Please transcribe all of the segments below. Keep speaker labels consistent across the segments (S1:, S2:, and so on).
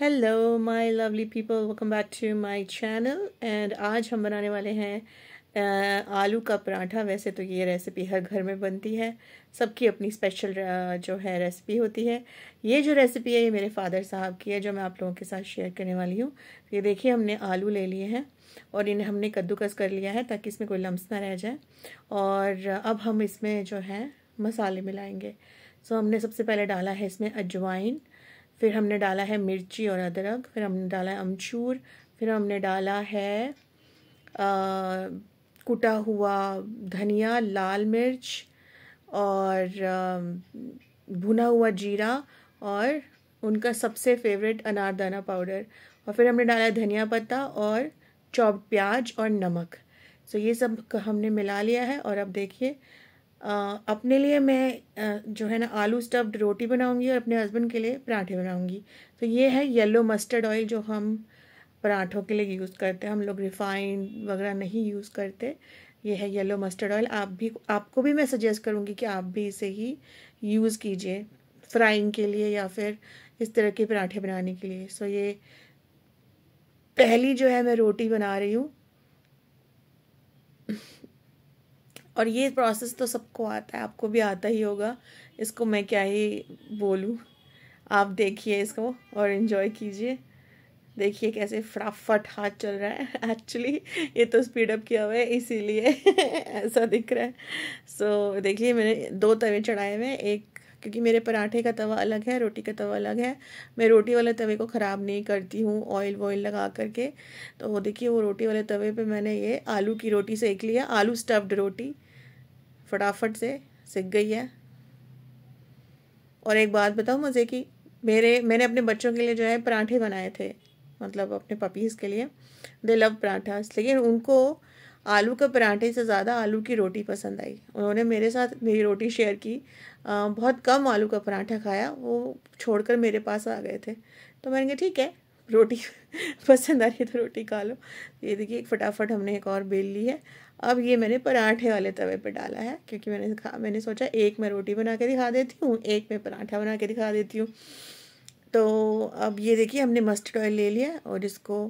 S1: hello my lovely people welcome back to my channel and आज हम बनाने वाले हैं आलू का पराठा वैसे तो ये रेसिपी हर घर में बनती है सबकी अपनी स्पेशल जो है रेसिपी होती है ये जो रेसिपी है ये मेरे फादर साहब की है जो मैं आप लोगों के साथ शेयर करने वाली हूँ ये देखिए हमने आलू ले लिए हैं और इन्हें हमने कद्दूकस कर लिया है ताकि इसमें कोई लम्स ना रह जाए और अब हम इसमें जो है मसाले मिलाएँगे सो हमने सबसे पहले डाला है इसमें अजवाइन फिर हमने डाला है मिर्ची और अदरक फिर हमने डाला है अमचूर फिर हमने डाला है आ, कुटा हुआ धनिया लाल मिर्च और आ, भुना हुआ जीरा और उनका सबसे फेवरेट अनारदाना पाउडर और फिर हमने डाला है धनिया पत्ता और चॉप प्याज और नमक सो so ये सब हमने मिला लिया है और अब देखिए अपने लिए मैं जो है ना आलू स्टफ्ड रोटी बनाऊंगी और अपने हस्बैंड के लिए पराठे बनाऊंगी तो ये है येलो मस्टर्ड ऑयल जो हम पराठों के लिए यूज़ करते हैं हम लोग रिफाइंड वगैरह नहीं यूज़ करते ये है येलो मस्टर्ड ऑयल आप भी आपको भी मैं सजेस्ट करूँगी कि आप भी इसे ही यूज़ कीजिए फ्राइंग के लिए या फिर इस तरह के पराठे बनाने के लिए सो ये पहली जो है मैं रोटी बना रही हूँ और ये प्रोसेस तो सबको आता है आपको भी आता ही होगा इसको मैं क्या ही बोलूँ आप देखिए इसको और इन्जॉय कीजिए देखिए कैसे फटाफट हाथ चल रहा है एक्चुअली ये तो स्पीड अप किया हुआ है इसीलिए ऐसा दिख रहा है सो so, देखिए मैंने दो तवे चढ़ाए हुए एक क्योंकि मेरे पराठे का तवा अलग है रोटी का तवा अलग है मैं रोटी वाले तवे को ख़राब नहीं करती हूँ ऑयल वॉयल लगा करके तो देखिए वो रोटी वाले तवे पे मैंने ये आलू की रोटी सेक लिया आलू स्टफ्ड रोटी फटाफट से सीख गई है और एक बात बताऊँ मुझे कि मेरे मैंने अपने बच्चों के लिए जो है पराठे बनाए थे मतलब अपने पपीज़ के लिए दे लव पराठा लेकिन उनको आलू के पराठे से ज़्यादा आलू की रोटी पसंद आई उन्होंने मेरे साथ मेरी रोटी शेयर की आ, बहुत कम आलू का पराठा खाया वो छोड़कर मेरे पास आ गए थे तो मैंने कहा ठीक है रोटी पसंद आ रही है तो रोटी खा लो ये देखिए एक फटाफट हमने एक और बेल ली है अब ये मैंने पराठे वाले तवे पे डाला है क्योंकि मैंने खा मैंने सोचा एक मैं रोटी बना के दिखा देती हूँ एक मैं पराठा बना के दिखा देती हूँ तो अब ये देखिए हमने मस्टर्ड ऑयल ले लिया और इसको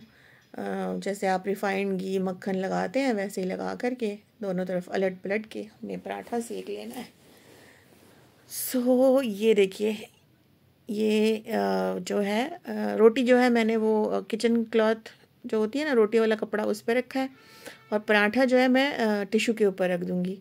S1: जैसे आप रिफाइंड घी मक्खन लगाते हैं वैसे ही लगा करके दोनों तरफ अलट पलट के हमने पराठा सेक लेना है सो so, ये देखिए ये जो है रोटी जो है मैंने वो किचन क्लॉथ जो होती है ना रोटी वाला कपड़ा उस पर रखा है और पराठा जो है मैं टिशू के ऊपर रख दूँगी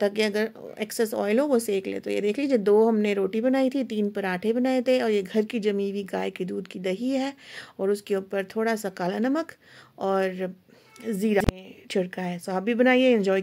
S1: ताकि अगर एक्सेस ऑयल हो वो सेक ले तो ये देख लीजिए दो हमने रोटी बनाई थी तीन पराठे बनाए थे और ये घर की जमी हुई गाय के दूध की दही है और उसके ऊपर थोड़ा सा काला नमक और ज़ीरा छिड़का है सो आप भी बनाइए इन्जॉय